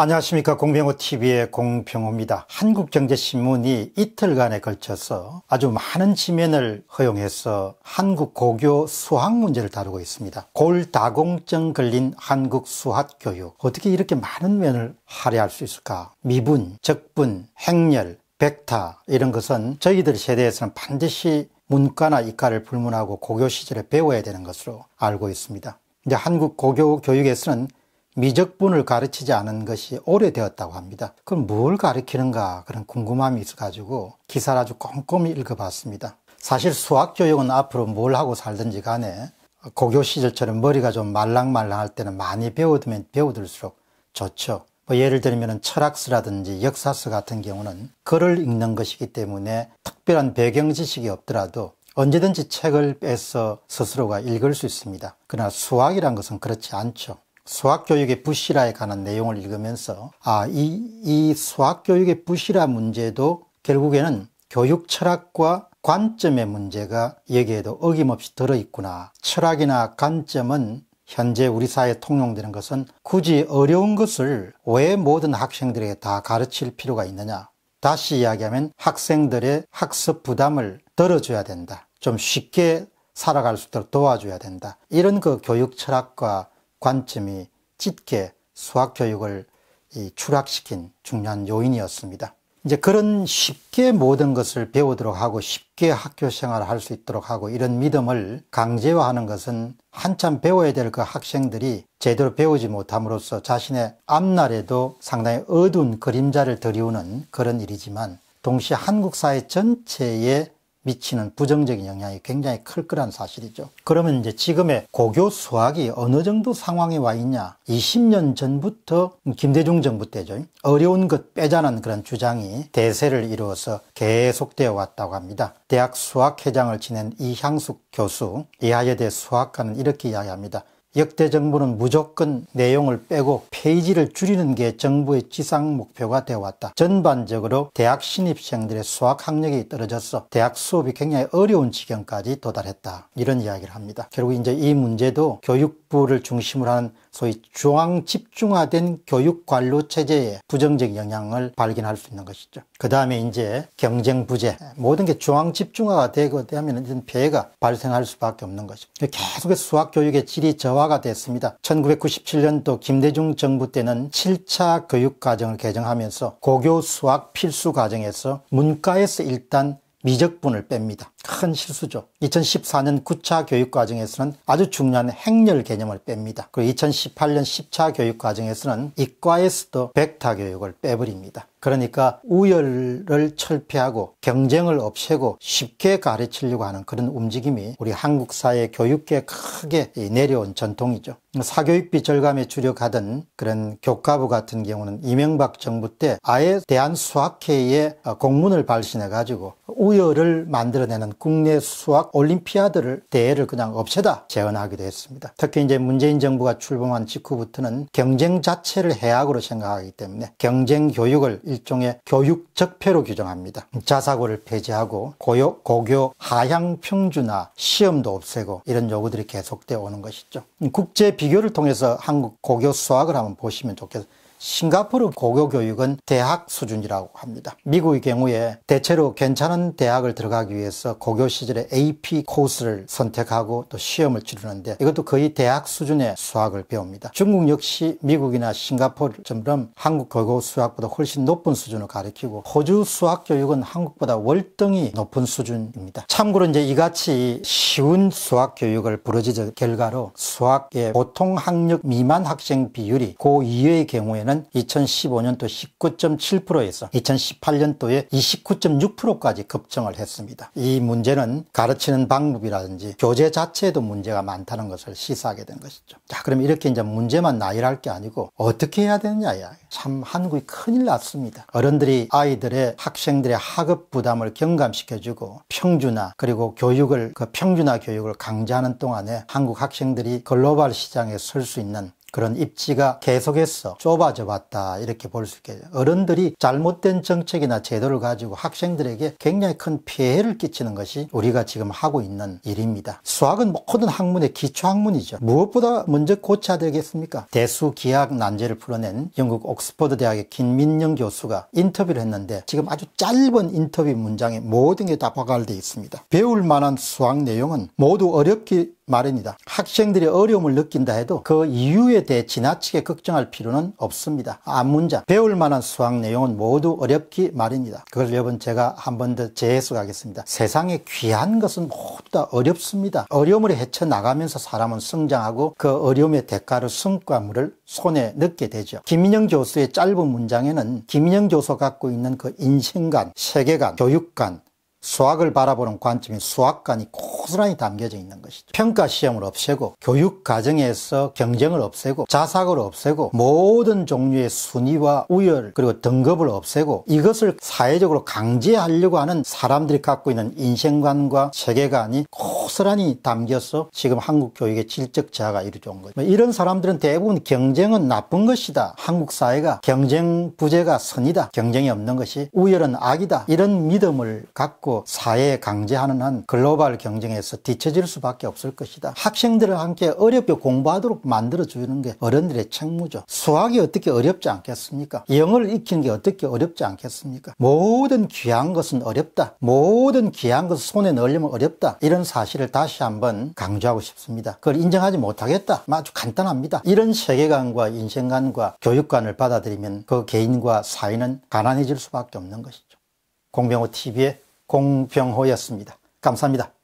안녕하십니까 공병호TV의 공병호입니다. 한국경제신문이 이틀간에 걸쳐서 아주 많은 지면을 허용해서 한국 고교 수학 문제를 다루고 있습니다. 골다공증 걸린 한국 수학교육 어떻게 이렇게 많은 면을 할애할 수 있을까 미분, 적분, 행렬, 벡타 이런 것은 저희들 세대에서는 반드시 문과나 이과를 불문하고 고교 시절에 배워야 되는 것으로 알고 있습니다. 이제 한국 고교 교육에서는 미적분을 가르치지 않은 것이 오래되었다고 합니다. 그럼 뭘 가르치는가 그런 궁금함이 있어가지고 기사를 아주 꼼꼼히 읽어봤습니다. 사실 수학교육은 앞으로 뭘 하고 살든지 간에 고교 시절처럼 머리가 좀 말랑말랑할 때는 많이 배워두면 배우들수록 좋죠. 뭐 예를 들면 철학서라든지 역사서 같은 경우는 글을 읽는 것이기 때문에 특별한 배경 지식이 없더라도 언제든지 책을 빼서 스스로가 읽을 수 있습니다. 그러나 수학이란 것은 그렇지 않죠. 수학교육의 부실화에 관한 내용을 읽으면서 아, 이, 이 수학교육의 부실화 문제도 결국에는 교육 철학과 관점의 문제가 여기에도 어김없이 들어있구나. 철학이나 관점은 현재 우리 사회에 통용되는 것은 굳이 어려운 것을 왜 모든 학생들에게 다 가르칠 필요가 있느냐. 다시 이야기하면 학생들의 학습 부담을 덜어줘야 된다. 좀 쉽게 살아갈 수 있도록 도와줘야 된다. 이런 그 교육 철학과 관점이 짙게 수학 교육을 추락시킨 중요한 요인이었습니다. 이제 그런 쉽게 모든 것을 배우도록 하고 쉽게 학교 생활을 할 수 있도록 하고 이런 믿음을 강제화하는 것은 한참 배워야 될 그 학생들이 제대로 배우지 못함으로써 자신의 앞날에도 상당히 어두운 그림자를 드리우는 그런 일이지만 동시에 한국 사회 전체에 미치는 부정적인 영향이 굉장히 클 거란 사실이죠. 그러면 이제 지금의 고교 수학이 어느 정도 상황에 와 있냐? 20년 전부터 김대중 정부 때죠. 어려운 것 빼자는 그런 주장이 대세를 이루어서 계속되어 왔다고 합니다. 대학 수학회장을 지낸 이향숙 교수, 이하여대 수학과는 이렇게 이야기합니다. 역대 정부는 무조건 내용을 빼고 페이지를 줄이는 게 정부의 지상 목표가 되어왔다. 전반적으로 대학 신입생들의 수학 학력이 떨어져서 대학 수업이 굉장히 어려운 지경까지 도달했다. 이런 이야기를 합니다. 결국 이제 이 문제도 교육 부를 중심으로 한 소위 중앙 집중화된 교육 관료 체제에 부정적 영향을 발견할 수 있는 것이죠. 그 다음에 이제 경쟁 부재 모든 게 중앙 집중화가 되고 되면 이런 피해가 발생할 수밖에 없는 것이니 계속해서 수학 교육의 질이 저하가 됐습니다. 1997년도 김대중 정부 때는 7차 교육 과정을 개정하면서 고교 수학 필수 과정에서 문과에서 일단 미적분을 뺍니다. 큰 실수죠. 2014년 9차 교육과정에서는 아주 중요한 행렬 개념을 뺍니다. 그리고 2018년 10차 교육과정에서는 이과에서도 벡타 교육을 빼버립니다. 그러니까 우열을 철폐하고 경쟁을 없애고 쉽게 가르치려고 하는 그런 움직임이 우리 한국 사회 교육계 에 크게 내려온 전통이죠. 사교육비 절감에 주력하던 그런 교과부 같은 경우는 이명박 정부 때 아예 대한수학회에 공문을 발신해 가지고 우열을 만들어내는 있는 국내 수학 올림피아드를 대회를 그냥 없애다 재건하기도 했습니다. 특히 이제 문재인 정부가 출범한 직후부터는 경쟁 자체를 해악으로 생각하기 때문에 경쟁 교육을 일종의 교육 적폐로 규정합니다. 자사고를 폐지하고 고요, 고교 하향 평준화 시험도 없애고 이런 요구들이 계속되어 오는 것이죠. 국제 비교를 통해서 한국 고교 수학을 한번 보시면 좋겠습니다. 싱가포르 고교 교육은 대학 수준이라고 합니다. 미국의 경우에 대체로 괜찮은 대학을 들어가기 위해서 고교 시절에 AP 코스를 선택하고 또 시험을 치르는데 이것도 거의 대학 수준의 수학을 배웁니다. 중국 역시 미국이나 싱가포르처럼 한국 고교 수학보다 훨씬 높은 수준을 가리키고 호주 수학 교육은 한국보다 월등히 높은 수준입니다. 참고로 이제 이같이 쉬운 수학 교육을 부르짖은 결과로 수학의 보통 학력 미만 학생 비율이 고2의 경우에는 경우에는 2015년도 19.7%에서 2018년도에 29.6%까지 급증을 했습니다. 이 문제는 가르치는 방법이라든지 교재 자체에도 문제가 많다는 것을 시사하게 된 것이죠. 자, 그럼 이렇게 이제 문제만 나열할 게 아니고 어떻게 해야 되느냐야. 참 한국이 큰일 났습니다. 어른들이 아이들의 학생들의 학업 부담을 경감시켜주고 평준화 그리고 교육을 그 평준화 교육을 강제하는 동안에 한국 학생들이 글로벌 시장에 설 수 있는 그런 입지가 계속해서 좁아져 왔다 이렇게 볼 수있게 어른들이 잘못된 정책이나 제도를 가지고 학생들에게 굉장히 큰 피해를 끼치는 것이 우리가 지금 하고 있는 일입니다 수학은 모든 학문의 기초학문이죠 무엇보다 먼저 고쳐야 되겠습니까 대수기하학 난제를 풀어낸 영국 옥스퍼드 대학의 김민영 교수가 인터뷰를 했는데 지금 아주 짧은 인터뷰 문장에 모든 게 다 포괄되어 있습니다 배울 만한 수학 내용은 모두 어렵게 말입니다 학생들이 어려움을 느낀다 해도 그 이유에 대해 지나치게 걱정할 필요는 없습니다. 안문장 배울 만한 수학 내용은 모두 어렵기 마련이다. 그걸 여러분 제가 한 번 더 재해석하겠습니다. 세상에 귀한 것은 모두 다 어렵습니다. 어려움을 헤쳐나가면서 사람은 성장하고 그 어려움의 대가로 성과물을 손에 넣게 되죠. 김인영 교수의 짧은 문장에는 김인영 교수 가 갖고 있는 그 인생관, 세계관, 교육관, 수학을 바라보는 관점인 수학관이 고스란히 담겨져 있는 것이죠. 평가 시험을 없애고 교육 과정에서 경쟁을 없애고 자사고를 없애고 모든 종류의 순위와 우열 그리고 등급을 없애고 이것을 사회적으로 강제하려고 하는 사람들이 갖고 있는 인생관과 세계관이 고스란히 담겨서 지금 한국 교육의 질적 저하가 이루어져 온 거죠. 뭐 이런 사람들은 대부분 경쟁은 나쁜 것이다. 한국 사회가 경쟁 부재가 선이다. 경쟁이 없는 것이 우열은 악이다. 이런 믿음을 갖고 사회에 강제하는 한 글로벌 경쟁에서 뒤처질 수밖에 없을 것이다. 학생들을 함께 어렵게 공부하도록 만들어주는 게 어른들의 책무죠. 수학이 어떻게 어렵지 않겠습니까? 영어를 익히는 게 어떻게 어렵지 않겠습니까? 모든 귀한 것은 어렵다. 모든 귀한 것을 손에 넣으려면 어렵다. 이런 사실 사실을 다시 한번 강조하고 싶습니다. 그걸 인정하지 못하겠다. 아주 간단합니다. 이런 세계관과 인생관과 교육관을 받아들이면 그 개인과 사회는 가난해질 수밖에 없는 것이죠. 공병호 TV의 공병호였습니다. 감사합니다.